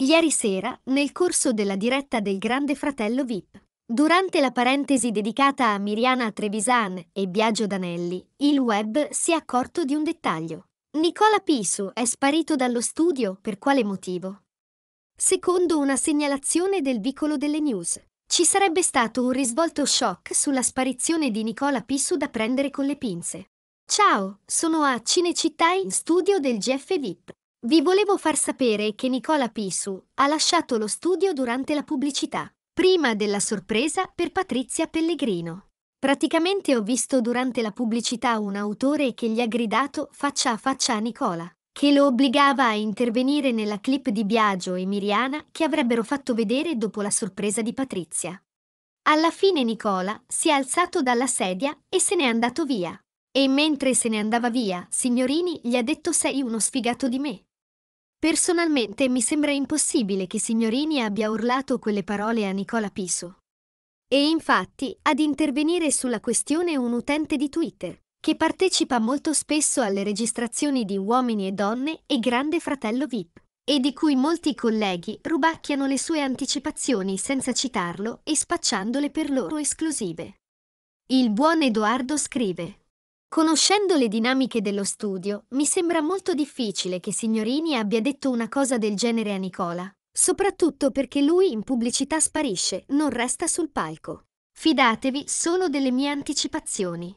Ieri sera, nel corso della diretta del Grande Fratello VIP, durante la parentesi dedicata a Miriana Trevisan e Biagio Danelli, il web si è accorto di un dettaglio. Nicola Pisu è sparito dallo studio per quale motivo? Secondo una segnalazione del vicolo delle news, ci sarebbe stato un risvolto shock sulla sparizione di Nicola Pisu da prendere con le pinze. Ciao, sono a Cinecittà in studio del GF VIP. Vi volevo far sapere che Nicola Pisu ha lasciato lo studio durante la pubblicità, prima della sorpresa per Patrizia Pellegrino. Praticamente ho visto durante la pubblicità un autore che gli ha gridato faccia a faccia a Nicola, che lo obbligava a intervenire nella clip di Biagio e Miriana che avrebbero fatto vedere dopo la sorpresa di Patrizia. Alla fine Nicola si è alzato dalla sedia e se n'è andato via. E mentre se ne andava via, Signorini gli ha detto sei uno sfigato di me. Personalmente mi sembra impossibile che Signorini abbia urlato quelle parole a Nicola Piso. E infatti, ad intervenire sulla questione un utente di Twitter, che partecipa molto spesso alle registrazioni di Uomini e Donne e Grande Fratello VIP, e di cui molti colleghi rubacchiano le sue anticipazioni senza citarlo e spacciandole per loro esclusive. Il buon Edoardo scrive. Conoscendo le dinamiche dello studio, mi sembra molto difficile che Signorini abbia detto una cosa del genere a Nicola, soprattutto perché lui in pubblicità sparisce, non resta sul palco. Fidatevi solo delle mie anticipazioni.